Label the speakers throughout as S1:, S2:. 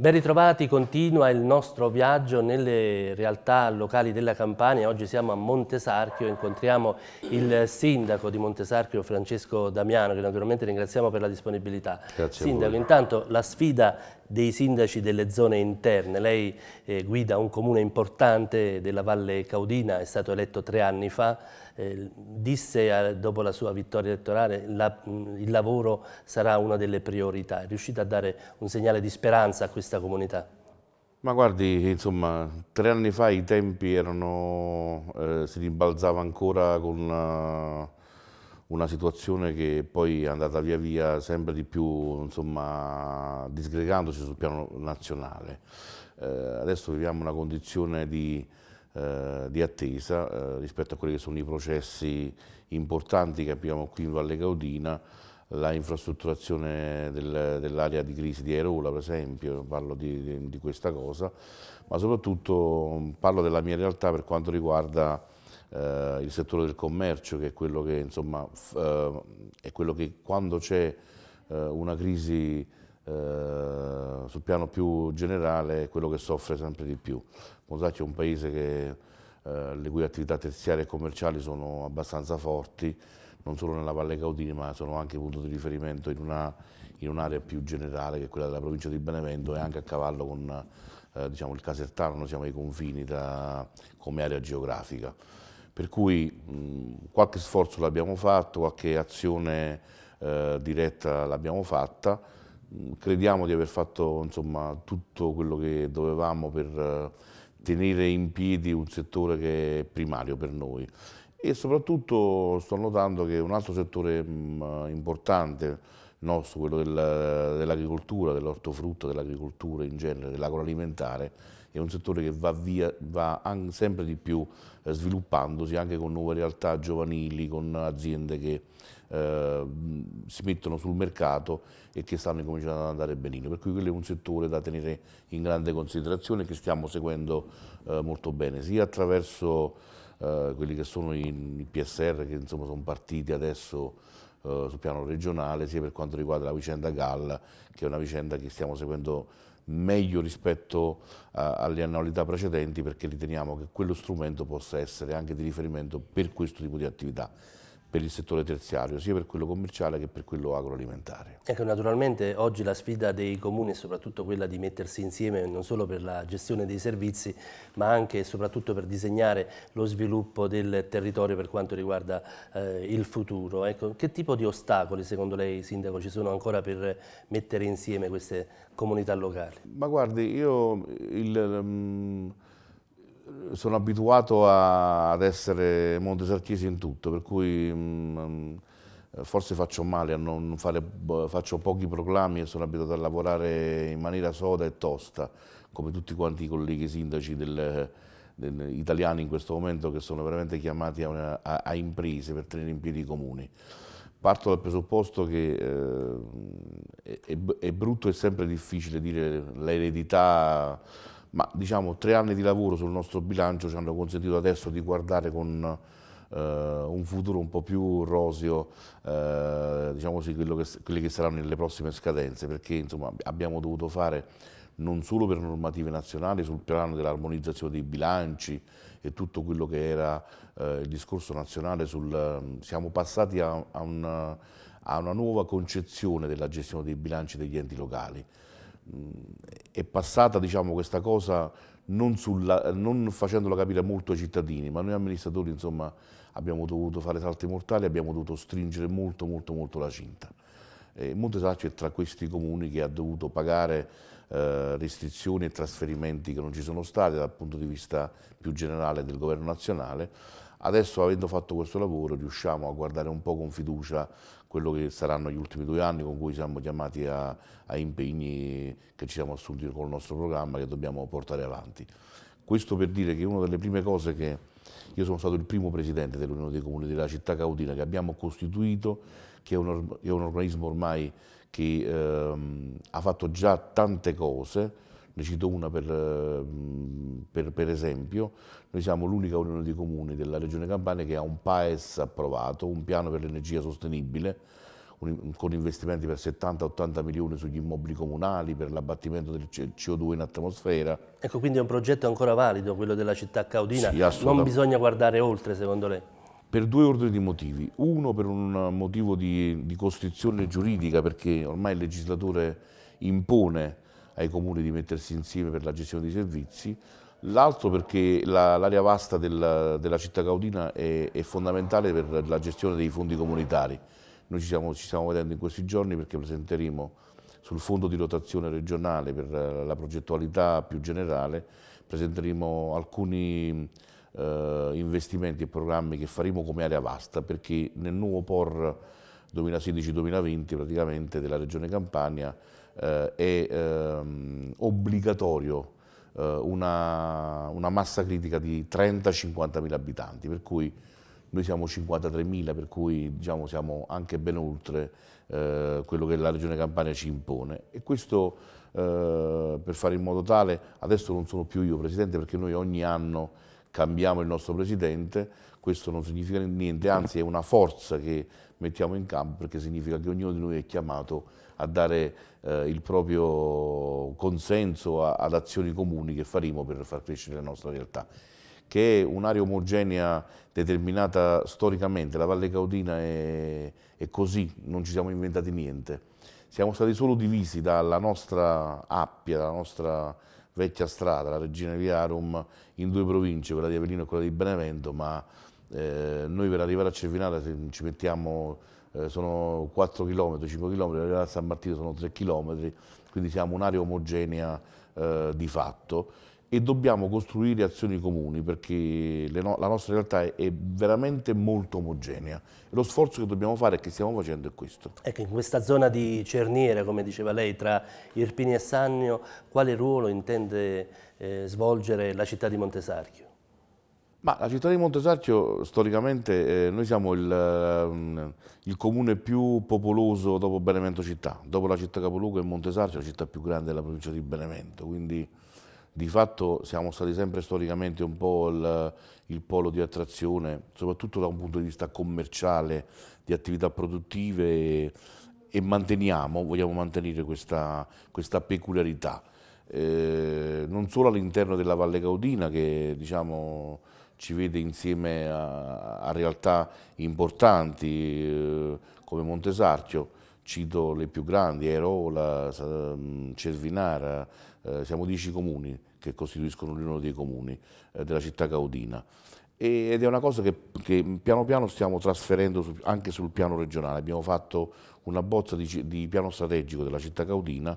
S1: Ben ritrovati, continua il nostro viaggio nelle realtà locali della Campania. Oggi siamo a Montesarchio, incontriamo il sindaco di Montesarchio Francesco Damiano, che naturalmente ringraziamo per la disponibilità. Grazie sindaco, intanto la sfida dei sindaci delle zone interne. Lei eh, guida un comune importante della Valle Caudina, è stato eletto tre anni fa, eh, disse a, eh, dopo la sua vittoria elettorale la, mm, il lavoro sarà una delle priorità. È riuscita a dare un segnale di speranza a questa comunità?
S2: Ma guardi, insomma, tre anni fa i tempi erano, eh, si rimbalzava ancora con... Uh una situazione che poi è andata via via sempre di più insomma, disgregandosi sul piano nazionale. Eh, adesso viviamo una condizione di, eh, di attesa eh, rispetto a quelli che sono i processi importanti che abbiamo qui in Valle Gaudina, la infrastrutturazione del, dell'area di crisi di Aerola per esempio, parlo di, di, di questa cosa, ma soprattutto parlo della mia realtà per quanto riguarda eh, il settore del commercio, che è quello che, insomma, eh, è quello che quando c'è eh, una crisi eh, sul piano più generale è quello che soffre sempre di più. Mosacchio è un paese che, eh, le cui attività terziarie e commerciali sono abbastanza forti, non solo nella Valle Caudini, ma sono anche punto di riferimento in, un'area più generale, che è quella della provincia di Benevento, e anche a cavallo con eh, diciamo, il Casertano, siamo ai confini da, come area geografica. Per cui mh, qualche sforzo l'abbiamo fatto, qualche azione eh, diretta l'abbiamo fatta, mh, crediamo di aver fatto insomma, tutto quello che dovevamo per eh, tenere in piedi un settore che è primario per noi e soprattutto sto notando che un altro settore mh, importante nostro, quello dell'agricoltura, dell'ortofrutta, dell'agricoltura in genere, dell'agroalimentare, è un settore che va, via, va sempre di più eh, sviluppandosi anche con nuove realtà giovanili, con aziende che eh, si mettono sul mercato e che stanno cominciando ad andare benino. Per cui quello è un settore da tenere in grande considerazione che stiamo seguendo eh, molto bene, sia attraverso eh, quelli che sono i, PSR che insomma sono partiti adesso eh, sul piano regionale, sia per quanto riguarda la vicenda Gall, che è una vicenda che stiamo seguendo meglio rispetto a, eh, alle annualità precedenti perché riteniamo che quello strumento possa essere anche di riferimento per questo tipo di attività per il settore terziario, sia per quello commerciale che per quello agroalimentare.
S1: Ecco, naturalmente oggi la sfida dei comuni è soprattutto quella di mettersi insieme non solo per la gestione dei servizi, ma anche e soprattutto per disegnare lo sviluppo del territorio per quanto riguarda eh, il futuro. Ecco, che tipo di ostacoli, secondo lei, Sindaco, ci sono ancora per mettere insieme queste comunità locali? Ma
S2: guardi, io il... Um, sono abituato a, ad essere montesarchese in tutto, per cui mh, mm, mm, forse faccio male a non fare, faccio pochi proclami e sono abituato a lavorare in maniera soda e tosta, come tutti quanti i colleghi sindaci del, del, italiani in questo momento che sono veramente chiamati a, una, a, a imprese per tenere in piedi i comuni. Parto dal presupposto che eh, è, è brutto e sempre difficile dire l'eredità ma diciamo tre anni di lavoro sul nostro bilancio ci hanno consentito adesso di guardare con eh, un futuro un po' più rosio eh, diciamo sì, che, quelle che saranno le prossime scadenze perché insomma, abbiamo dovuto fare non solo per normative nazionali sul piano dell'armonizzazione dei bilanci e tutto quello che era eh, il discorso nazionale sul, siamo passati a, a, una, a una nuova concezione della gestione dei bilanci degli enti locali è passata diciamo, questa cosa non, sulla, non, facendola capire molto ai cittadini, ma noi amministratori insomma, abbiamo dovuto fare salti mortali, abbiamo dovuto stringere molto molto molto la cinta. Monte Montesaccio è tra questi comuni che ha dovuto pagare eh, restrizioni e trasferimenti che non ci sono stati dal punto di vista più generale del governo nazionale. Adesso avendo fatto questo lavoro riusciamo a guardare un po' con fiducia quello che saranno gli ultimi due anni con cui siamo chiamati a, a impegni che ci siamo assunti con il nostro programma che dobbiamo portare avanti. Questo per dire che una delle prime cose che io sono stato il primo presidente dell'Unione dei Comuni della città caudina che abbiamo costituito, che è un, è un organismo ormai che ehm, ha fatto già tante cose, ne cito una per, ehm, per, per esempio, noi siamo l'unica unione dei comuni della regione Campania che ha un PAES approvato, un piano per l'energia sostenibile, un, con investimenti per 70-80 milioni sugli immobili comunali, per l'abbattimento del CO2 in atmosfera.
S1: Ecco, quindi è un progetto ancora valido quello della città caudina, sì, non bisogna guardare oltre secondo lei?
S2: per due ordini di motivi. Uno per un motivo di, di costrizione giuridica, perché ormai il legislatore impone ai comuni di mettersi insieme per la gestione dei servizi, l'altro perché l'area la, vasta del, della città caudina è, è, fondamentale per la gestione dei fondi comunitari. Noi ci stiamo, ci stiamo vedendo in questi giorni perché presenteremo sul fondo di rotazione regionale per eh, la progettualità più generale, presenteremo alcuni eh, investimenti e programmi che faremo come area vasta perché nel nuovo POR 2016-2020 praticamente della Regione Campania eh, è ehm, obbligatorio eh, una, una, massa critica di 30-50 mila abitanti, per cui noi siamo 53 mila, per cui diciamo, siamo anche ben oltre eh, quello che la Regione Campania ci impone. E questo eh, per fare in modo tale, adesso non sono più io Presidente perché noi ogni anno cambiamo il nostro Presidente, questo non significa niente, anzi è una forza che mettiamo in campo perché significa che ognuno di noi è chiamato a dare eh, il proprio consenso a, ad azioni comuni che faremo per far crescere la nostra realtà che è un'area omogenea determinata storicamente, la Valle Caudina è, è, così, non ci siamo inventati niente. Siamo stati solo divisi dalla nostra Appia, dalla nostra vecchia strada, la Regina Viarum, in due province, quella di Avellino e quella di Benevento, ma eh, noi per arrivare a Cervinale ci mettiamo eh, sono 4 km, 5 km, arrivare a San Martino sono 3 km, quindi siamo un'area omogenea eh, di fatto e dobbiamo costruire azioni comuni perché no la nostra realtà è, è, veramente molto omogenea. Lo sforzo che dobbiamo fare e che stiamo facendo è questo.
S1: Ecco, in questa zona di cerniera, come diceva lei, tra Irpini e Sannio, quale ruolo intende eh, svolgere la città di Montesarchio? Ma la città di
S2: Montesarchio storicamente eh, noi siamo il, ehm, il, comune più popoloso dopo Benevento città, dopo la città capoluogo e Montesarchio è la città più grande della provincia di Benevento, quindi di fatto siamo stati sempre storicamente un po' il, il polo di attrazione, soprattutto da un punto di vista commerciale, di attività produttive e, e manteniamo, vogliamo mantenere questa, questa peculiarità, eh, non solo all'interno della Valle Caudina che diciamo ci vede insieme a, a realtà importanti eh, come Montesarchio, cito le più grandi, Erola, mm, Cervinara, eh, siamo dieci comuni che costituiscono l'unione dei comuni eh, della città caudina ed è una cosa che, che piano piano stiamo trasferendo su, anche sul piano regionale. Abbiamo fatto una bozza di, di piano strategico della città caudina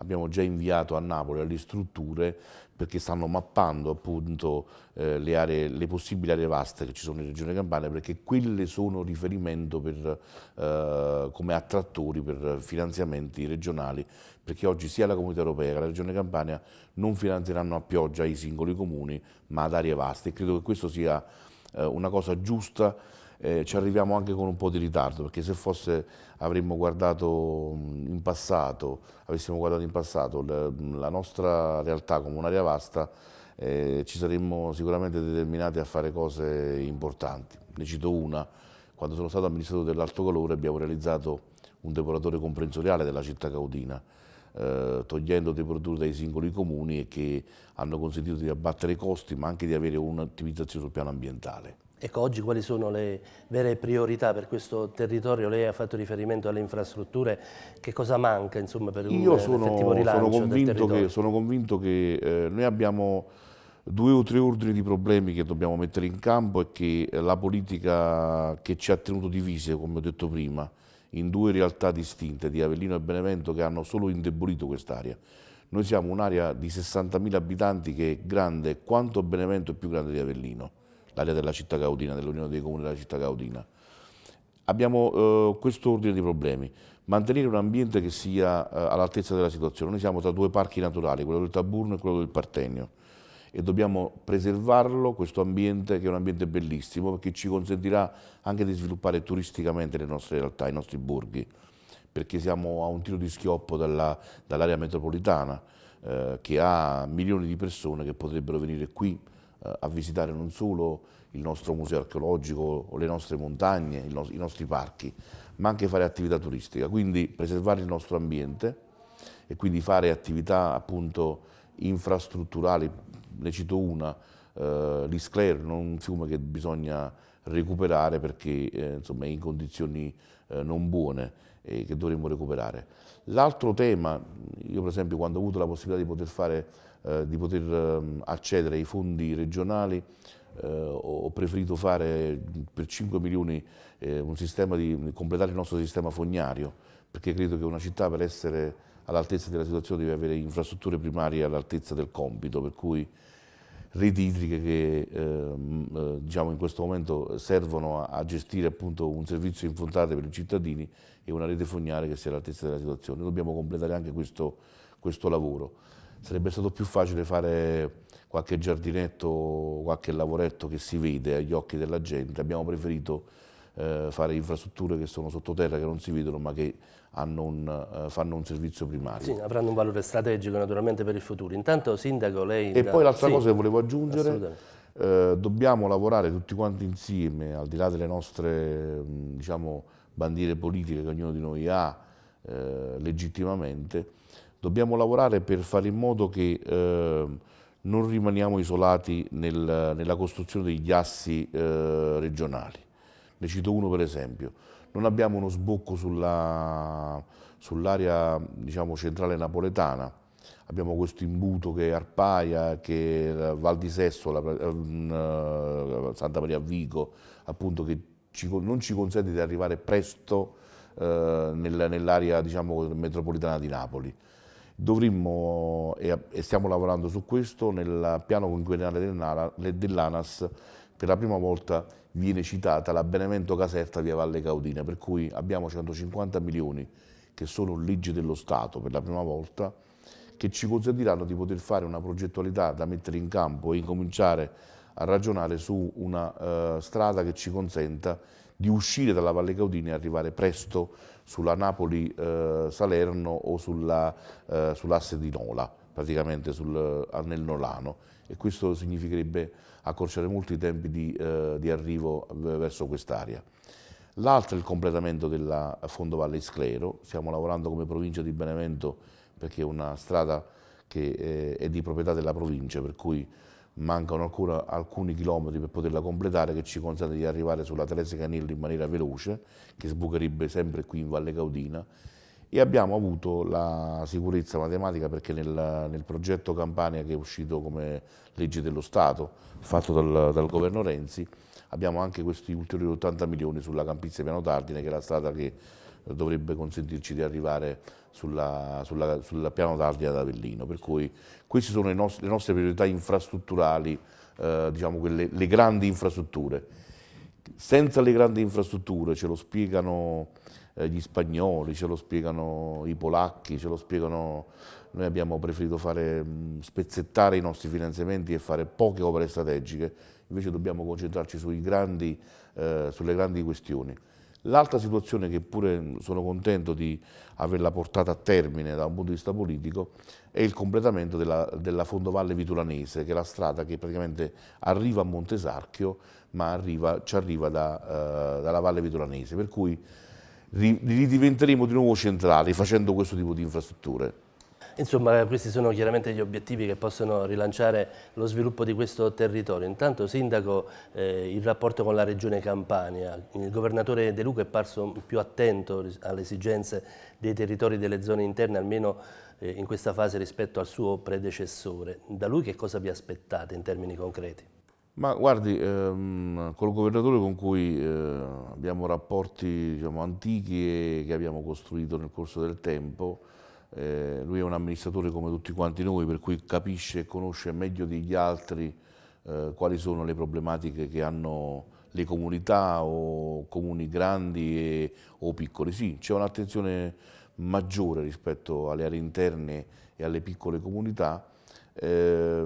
S2: abbiamo già inviato a Napoli alle strutture perché stanno mappando appunto eh, le, aree, le, possibili aree vaste che ci sono in Regione Campania perché quelle sono riferimento per, eh, come attrattori per finanziamenti regionali perché oggi sia la Comunità Europea che la Regione Campania non finanzieranno a pioggia i singoli comuni ma ad aree vaste e credo che questo sia eh, una cosa giusta eh, ci arriviamo anche con un po' di ritardo, perché se fosse avremmo guardato in passato, avessimo guardato in passato la, la nostra realtà come un'area vasta, eh, ci saremmo sicuramente determinati a fare cose importanti. Ne cito una, quando sono stato amministratore dell'alto calore abbiamo realizzato un depuratore comprensoriale della città caudina, eh, togliendo dei dai singoli comuni e che hanno consentito di abbattere i costi ma anche di avere un'ottimizzazione sul piano ambientale.
S1: Ecco, oggi quali sono le vere priorità per questo territorio? Lei ha fatto riferimento alle infrastrutture, che cosa manca insomma, per Io un sono, effettivo rilancio sono convinto che,
S2: sono convinto che eh, noi abbiamo due o tre ordini di problemi che dobbiamo mettere in campo e che eh, la politica che ci ha tenuto divise, come ho detto prima, in due realtà distinte di Avellino e Benevento che hanno solo indebolito quest'area. Noi siamo un'area di 60.000 abitanti che è grande quanto Benevento è più grande di Avellino l'area della città caudina, dell'Unione dei Comuni della città caudina. Abbiamo eh, questo ordine di problemi, mantenere un ambiente che sia eh, all'altezza della situazione. Noi siamo tra due parchi naturali, quello del Taburno e quello del Partenio e dobbiamo preservarlo, questo ambiente che è un ambiente bellissimo perché ci consentirà anche di sviluppare turisticamente le nostre realtà, i nostri borghi, perché siamo a un tiro di schioppo dall'area metropolitana eh, che ha milioni di persone che potrebbero venire qui eh, a visitare non solo il nostro museo archeologico o le nostre montagne, no i nostri parchi, ma anche fare attività turistica, quindi preservare il nostro ambiente e quindi fare attività appunto infrastrutturali, ne cito una, eh, l'Iscler, un fiume che bisogna recuperare perché eh, insomma, è in condizioni eh, non buone e che dovremmo recuperare. L'altro tema, io per esempio quando ho avuto la possibilità di poter fare eh, di poter ehm, accedere ai fondi regionali eh, ho preferito fare per 5 milioni eh, un sistema di completare il nostro sistema fognario perché credo che una città per essere all'altezza della situazione deve avere infrastrutture primarie all'altezza del compito per cui reti idriche che ehm, eh, diciamo in questo momento servono a, a gestire appunto un servizio infrontato per i cittadini e una rete fognaria che sia all'altezza della situazione. Dobbiamo completare anche questo, questo lavoro sarebbe stato più facile fare qualche giardinetto, qualche lavoretto che si vede agli occhi della gente. Abbiamo preferito eh, fare infrastrutture che sono sottoterra, che non si vedono, ma che un, eh, fanno un servizio primario. Sì, avranno
S1: un valore strategico naturalmente per il futuro. Intanto Sindaco lei... E da... poi l'altra sì, cosa che volevo aggiungere,
S2: eh, dobbiamo lavorare tutti quanti insieme, al di là delle nostre diciamo, bandiere politiche che ognuno di noi ha eh, legittimamente, dobbiamo lavorare per fare in modo che eh, non rimaniamo isolati nel, nella costruzione degli assi eh, regionali. Ne cito uno per esempio, non abbiamo uno sbocco sull'area diciamo, centrale napoletana, abbiamo questo imbuto che è Arpaia, che è Val di Sesso, la, mm, eh, Santa Maria Vico, appunto che ci, non ci consente di arrivare presto eh, nell'area diciamo, metropolitana di Napoli dovremmo, e, stiamo lavorando su questo, nel piano quinquennale dell'ANAS per la prima volta viene citata la Benevento Caserta via Valle Caudina, per cui abbiamo 150 milioni che sono leggi dello Stato per la prima volta, che ci consentiranno di poter fare una progettualità da mettere in campo e incominciare a ragionare su una eh, strada che ci consenta di uscire dalla Valle Gaudina e arrivare presto sulla Napoli-Salerno eh, o eh, sull'asse di Nola, praticamente sul, eh, nel Nolano e questo significherebbe accorciare molto i tempi di, di arrivo verso quest'area. L'altro è il completamento della Fondovalle Isclero, stiamo lavorando come provincia di Benevento perché è una strada che è di proprietà della provincia, per cui mancano ancora alcuni chilometri per poterla completare che ci consente di arrivare sulla Telese Canillo in maniera veloce che sbucherebbe sempre qui in Valle Caudina e abbiamo avuto la sicurezza matematica perché nel, nel progetto Campania che è uscito come legge dello Stato fatto dal, dal governo Renzi abbiamo anche questi ulteriori 80 milioni sulla Campizia Piano Tardine che è la strada che dovrebbe consentirci di arrivare sulla, sulla, sulla piano d'Ardia ad Avellino. Per cui queste sono le nostre, le nostre priorità infrastrutturali, eh, diciamo quelle, le grandi infrastrutture. Senza le grandi infrastrutture, ce lo spiegano eh, gli spagnoli, ce lo spiegano i polacchi, ce lo spiegano... Noi abbiamo preferito fare, spezzettare i nostri finanziamenti e fare poche opere strategiche, invece dobbiamo concentrarci grandi, eh, sulle grandi questioni. L'altra situazione che pure sono contento di averla portata a termine da un punto di vista politico è il completamento della, della Fondovalle Vitulanese, che è la strada che praticamente arriva a Montesarchio ma arriva, ci arriva da, eh, dalla Valle Vitulanese, per cui ridiventeremo di nuovo centrali facendo questo tipo di infrastrutture.
S1: Insomma, questi sono chiaramente gli obiettivi che possono rilanciare lo sviluppo di questo territorio. Intanto, Sindaco, eh, il rapporto con la Regione Campania. Il governatore De Luca è parso più attento alle esigenze dei territori delle zone interne, almeno eh, in questa fase rispetto al suo predecessore. Da lui che cosa vi aspettate in termini concreti?
S2: Ma guardi, ehm, col governatore con cui eh, abbiamo rapporti diciamo, antichi e che abbiamo costruito nel corso del tempo, eh, lui è un amministratore come tutti quanti noi, per cui capisce e conosce meglio degli altri eh, quali sono le problematiche che hanno le comunità o comuni grandi e, o piccoli. Sì, c'è un'attenzione maggiore rispetto alle aree interne e alle piccole comunità. Eh,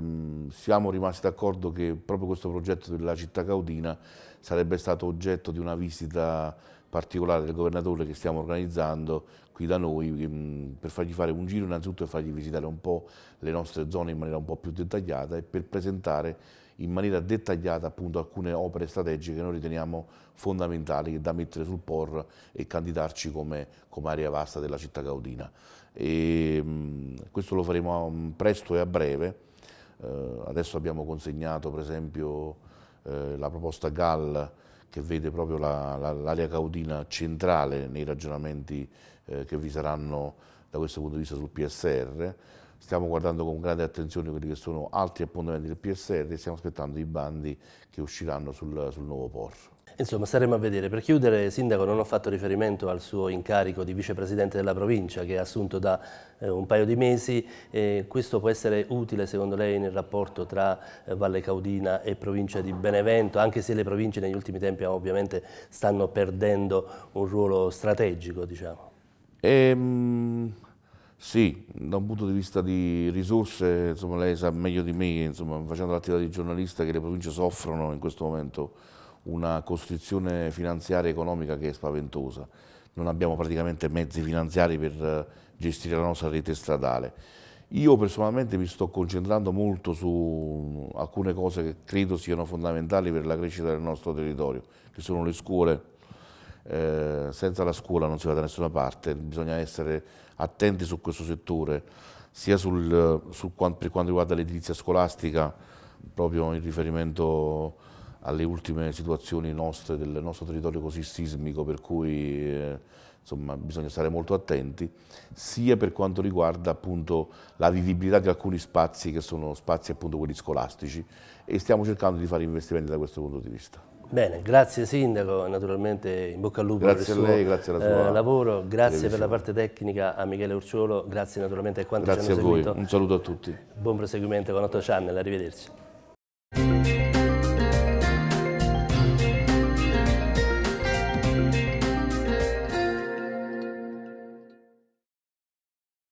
S2: siamo rimasti d'accordo che proprio questo progetto della città caudina sarebbe stato oggetto di una visita particolare del governatore che stiamo organizzando qui da noi mm, per fargli fare un giro innanzitutto e fargli visitare un po' le nostre zone in maniera un po' più dettagliata e per presentare in maniera dettagliata appunto alcune opere strategiche che noi riteniamo fondamentali da mettere sul POR e candidarci come, come area vasta della città caudina. E, mm, questo lo faremo mm, presto e a breve, eh, adesso abbiamo consegnato per esempio eh, la proposta GAL che vede proprio l'area la, la, caudina centrale nei ragionamenti eh, che vi saranno da questo punto di vista sul PSR. Stiamo guardando con grande attenzione quelli che sono altri appuntamenti del PSR e stiamo aspettando i bandi che usciranno sul, sul
S1: nuovo POR. Insomma, staremo a vedere. Per chiudere, Sindaco, non ho fatto riferimento al suo incarico di vicepresidente della provincia che ha assunto da eh, un paio di mesi. Eh, questo può essere utile, secondo lei, nel rapporto tra eh, Valle Caudina e provincia di Benevento, anche se le province negli ultimi tempi ovviamente stanno perdendo un ruolo strategico, diciamo?
S2: E, ehm, sì, da un punto di vista di risorse, insomma, lei sa meglio di me, insomma, facendo l'attività di giornalista, che le province soffrono in questo momento una costrizione finanziaria e economica che è spaventosa. Non abbiamo praticamente mezzi finanziari per eh, gestire la nostra rete stradale. Io personalmente mi sto concentrando molto su mm, alcune cose che credo siano fondamentali per la crescita del nostro territorio, che sono le scuole, eh, senza la scuola non si va da nessuna parte, bisogna essere attenti su questo settore, sia sul, sul, per quanto riguarda l'edilizia scolastica, proprio in riferimento alle ultime situazioni nostre, del nostro territorio così sismico, per cui eh, insomma, bisogna stare molto attenti, sia per quanto riguarda appunto, la vivibilità di alcuni spazi che sono spazi appunto quelli scolastici e stiamo cercando di fare investimenti da questo punto di vista.
S1: Bene, grazie Sindaco, naturalmente in bocca al lupo grazie per il suo lei, grazie eh, lavoro, grazie per la parte tecnica a Michele Urciolo, grazie naturalmente a quanti grazie ci hanno seguito. Grazie a voi,
S2: un saluto a tutti.
S1: Buon proseguimento con 8 Channel, arrivederci.